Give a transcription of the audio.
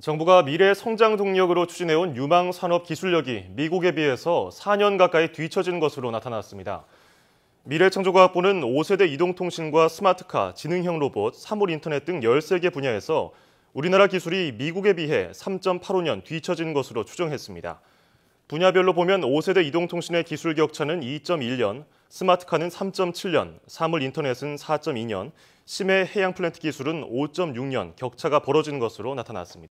정부가 미래 성장 동력으로 추진해온 유망 산업 기술력이 미국에 비해서 4년 가까이 뒤처진 것으로 나타났습니다. 미래창조과학부는 5세대 이동통신과 스마트카, 지능형 로봇, 사물 인터넷 등 13개 분야에서 우리나라 기술이 미국에 비해 3.85년 뒤처진 것으로 추정했습니다. 분야별로 보면 5세대 이동통신의 기술 격차는 2.1년, 스마트카는 3.7년, 사물 인터넷은 4.2년, 심해 해양 플랜트 기술은 5.6년 격차가 벌어진 것으로 나타났습니다.